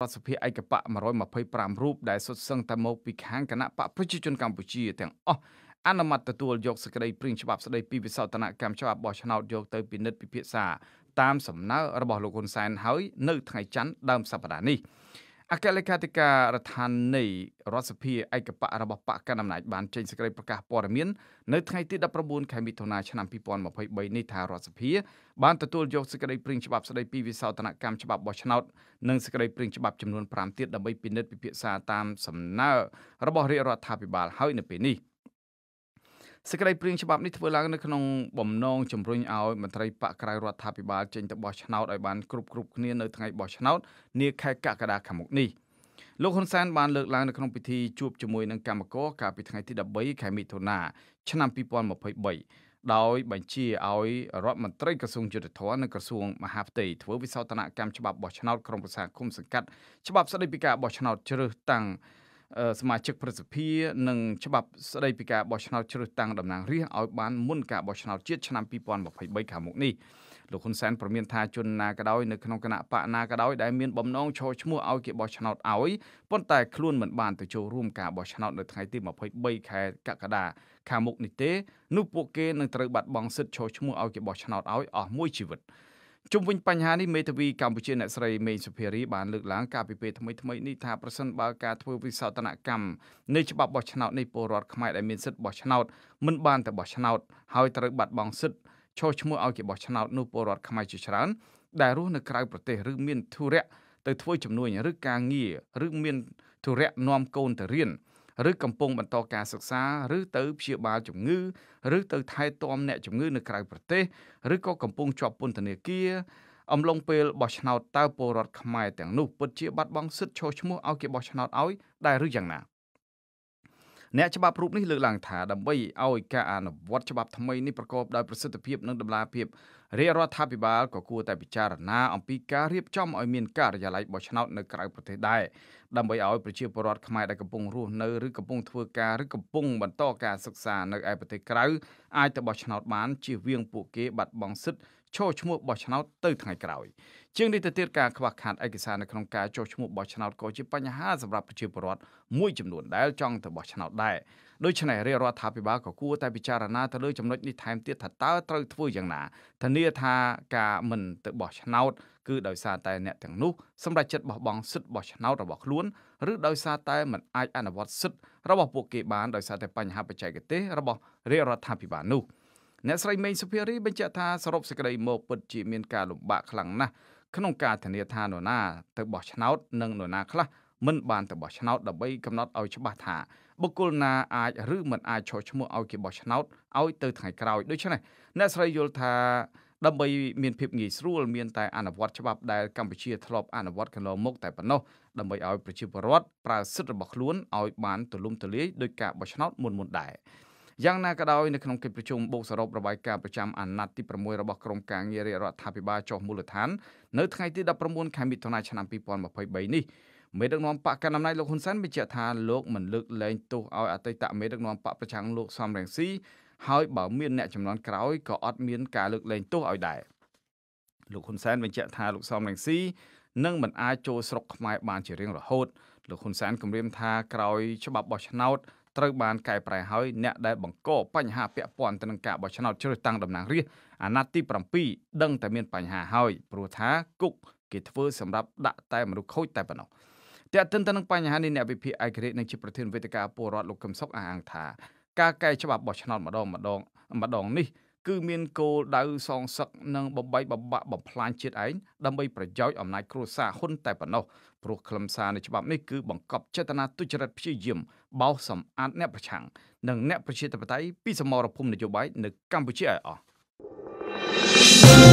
រដ្ឋសភាឯកបៈ125រូបដែលសុទ្ធសឹងតែមកពីខាងគណៈបកប្រជាជន កម្ពុជាទាំងអស់អនុម័តទទួលយកសេចក្តីព្រាងច្បាប់ស្តីពីវិសោធនកម្មច្បាប់បោះឆ្នោតយកទៅពិនិត្យពិភាក្សាតាមសំណើរបស់លោកហ៊ុនសែនហើយ នៅ ថ្ងៃច័ន្ទដើមសប្តាហ៍នេះអគ្គលេខាធិការរដ្ឋាភិបាលរដ្ឋសភាឯកបៈរបស់បកកណ្ដាលអំណាចបានចេញសេចក្តីប្រកាសព័ត៌មាននៅថ្ងៃទី19ខែមិថុនាឆ្នាំ2023នេះថារដ្ឋសភាបានទទួលយកសេចក្តីព្រាងច្បាប់ស្តីពីវិសោធនកម្មច្បាប់បោះឆ្នោតនិងសេចក្តីព្រាងច្បាប់ចំនួន5ទៀតដើម្បីពិនិត្យពិភាក្សាតាមសំណើរបស់រាជរដ្ឋាភិបាលហើយនៅពេលនេះ។សេចក្តីព្រៀងច្បាប់នេះធ្វើឡើងនៅក្នុងបំណងជំរុញឲ្យមន្ត្រីបកក្រៅរដ្ឋាភិបាលចេញទៅបោះឆ្នោតឲ្យបានគ្រប់គ្រប់គ្នានៅថ្ងៃបោះឆ្នោតនាខែកក្កដាខាងមុខនេះលោកហ៊ុនសែនបានលើកឡើងនៅក្នុងពិធីជួបជាមួយនឹងគណៈកម្មការកាលពីថ្ងៃទី13ខែមិថុនាឆ្នាំ2023ដោយបញ្ជាឲ្យរដ្ឋមន្ត្រីក្រសួងយុទ្ធភ័ពនិងក្រសួងមហាផ្ទៃធ្វើវិសោធនកម្មច្បាប់បោះឆ្នោតក្រុមប្រឹក្សាគុំសង្កាត់ច្បាប់ស្តីពីការបោះឆ្នោតជ្រើសតាំងសមាជិកប្រសិទ្ធិនិងច្បាប់ស្តីពីការបោះឆ្នោតជ្រើសតាំងតំណាងរាស្ត្រឲ្យបានមុនការបោះឆ្នោតជាតិឆ្នាំ2023ខាងមុខនេះលោកហ៊ុនសែនប្រមានថាជនណាក៏ដោយនៅក្នុងគណៈបកណាក៏ដោយដែលមានបំណងឈរឈ្មោះឲ្យគេបោះឆ្នោតឲ្យប៉ុន្តែខ្លួនមិនបានទៅចូលរួមការបោះឆ្នោតនៅថ្ងៃទី23ខែកក្កដាខាងមុខនេះទេនោះពួកគេនឹងត្រូវបាត់បង់សិទ្ធិឈរឈ្មោះឲ្យគេបោះឆ្នោតឲ្យអស់មួយជីវិតជុំវិញបញ្ហានេះមេធាវីកម្ពុជាអ្នកស្រីមេងសុភារីបានលើកឡើងកាលពីពេលថ្មីថ្មីនេះថាប្រសិនបើការធ្វើវិសោធនកម្មនៃច្បាប់បោះឆ្នោតនៃពលរដ្ឋខ្មែរដែលមានសិទ្ធិបោះឆ្នោតមិនបានតែបោះឆ្នោតហើយត្រូវបាត់បង់សិទ្ធិឈោះឈ្មោះឲ្យគេបោះឆ្នោតនោះពលរដ្ឋខ្មែរជាច្រើន ដែលរស់នៅក្រៅប្រទេសឬមានធុរៈទៅធ្វើជំនួញឬការងារឬមានធុរៈនាំកូនទៅរៀនឬកំពុងបន្តការសិក្សាឬទៅព្យាបាលជំងឺ ឬទៅថែទាំអ្នកជំងឺនៅក្រៅប្រទេសឬក៏កំពុងជាប់ពន្ធនាគារអំឡុងពេលបោះឆ្នោតតើពលរដ្ឋខ្មែរទាំងនោះពិតជាបាត់បង់សិទ្ធិឈរឈ្មោះឲ្យគេបោះឆ្នោតឲ្យដែរឬយ៉ាងណា។អ្នកច្បាប់រូបនេះលើកឡើងថាដើម្បីឲ្យការអនុវត្តច្បាប់ថ្មីនេះប្រកបដោយប្រសិទ្ធភាពនិងតម្លាភាពរាជរដ្ឋាភិបាលក៏គួរតែពិចារណាអំពីការរៀបចំឲ្យមានការិយាល័យបោះឆ្នោតនៅក្រៅប្រទេសដែរដើម្បីឲ្យប្រជាពលរដ្ឋខ្មែរដែលកំពុងរស់នៅឬកំពុងធ្វើការឬកំពុងបន្តការសិក្សានៅឯប្រទេសក្រៅអាចទៅបោះឆ្នោតបានជៀសវាងពួកគេបាត់បង់សិទ្ធិឈរឈ្មោះបោះឆ្នោតទៅថ្ងៃក្រោយជាងនេះទៅទៀតការខ្វះខាតឯកសារនៅក្នុងការចុះឈ្មោះបោះឆ្នោតក៏ជាបញ្ហាសម្រាប់ប្រជាពលរដ្ឋមួយចំនួនដែលចង់ទៅបោះឆ្នោតដែរដូច្នេះរាជរដ្ឋាភិបាលក៏គួរតែពិចារណាទៅលើចំណុចនេះថែមទៀតថាតើត្រូវធ្វើយ៉ាងណាធានាថាការមិនទៅបោះឆ្នោតគឺដោយសារតែអ្នកទាំងនោះសម្រេចចិត្តបោះបង់សិទ្ធិបោះឆ្នោតរបស់ខ្លួនឬដោយសារតែមិនអាចអនុវត្តសិទ្ធិរបស់ពួកគេបានដោយសារតែបញ្ហាបច្ចេកទេសរបស់រាជរដ្ឋាភិបាលនោះ។អ្នកស្រីមេងសុភារីបញ្ជាក់ថាសរុបសេចក្តីមកពិតជាមានការលំបាកខ្លាំងណាស់ក្នុងការធានាថានរណាទៅបោះឆ្នោតនិងនរណាខ្លះមិនបានទៅបោះឆ្នោតដើម្បីកំណត់ឲ្យច្បាស់ថាបុគ្គលណាអាចឬមិនអាចឈរឈ្មោះឲ្យគេបោះឆ្នោតឲ្យទៅថ្ងៃក្រោយដូច្នេះអ្នកស្រីយល់ថាដើម្បីមានភាពងាយស្រួលមានតែអនុវត្តច្បាប់ដែលកម្ពុជាធ្លាប់អនុវត្តកន្លងមកតែប៉ុណ្ណោះដើម្បីឲ្យប្រជាពលរដ្ឋប្រើសិទ្ធិរបស់ខ្លួនឲ្យបានទូលំទូលាយដោយការបោះឆ្នោតមុនមុនដែរយ៉ាងណាក៏ដោយនៅក្នុងកិច្ចប្រជុំបូកសរុបរបាយការណ៍ប្រចាំអាណត្តិទី6របស់ក្រមការងាររាជរដ្ឋាភិបាលចុះមូលដ្ឋាននៅថ្ងៃទី19ខែមិថុនាឆ្នាំ2023នេះមេដឹកនាំបកកណ្ដាលអំណាចលោកហ៊ុនសែនបញ្ជាក់ថាលោកមិនលើកលែងទោសឲ្យអតីតមេដឹកនាំបកប្រឆាំងលោកសំរងស៊ីហើយបើមានអ្នកចំនួនក្រោយក៏អត់មាន ការលើកលែងទោសឲ្យដែរលោកហ៊ុនសែនបញ្ជាក់ថាលោកសំរងស៊ីនឹងមិនអាចចូលស្រុកខ្មែរបានជារៀងរហូតលោកហ៊ុនសែនគម្រាម ថាក្រោយច្បាប់បោះឆ្នោតត្រូវបានកែប្រែហើយអ្នកដែលបង្កបញ្ហាពាក់ព័ន្ធទៅនឹងការបោះឆ្នោតជ្រើសតាំងតំណាងរាស្ត្រអាណត្តិទី7ដឹង តែមានបញ្ហាហើយព្រោះថាគុកគេធ្វើសម្រាប់ដាក់តែមនុស្សខូចតែប៉ុណ្ណោះតែទិនទៅនឹងបញ្ហានេះអ្នកវិភាគឯករាជ្យនឹងជាប្រធានវេទិកាពលរដ្ឋលោកកឹមសុខអះអាងថា ការកែច្បាប់បោះឆ្នោតម្ដងម្ដង ម្ដងនេះគឺមានគោលដៅសងសឹកនិងបំបីបំបាក់បំផ្លាញជាតិឯងដើម្បីប្រយោជន៍អំណាចគ្រួសារហ៊ុនតែប៉ុណ្ណោះព្រោះខ្លឹមសារនៃច្បាប់នេះគឺ បង្កប់ចេតនាទុច្ចរិតព្យាយាមបោសសម្អាតអ្នកប្រឆាំងនិងអ្នកប្រជាធិបតេយ្យពីសមរភូមិនយោបាយនៅកម្ពុជាឲ្យអស់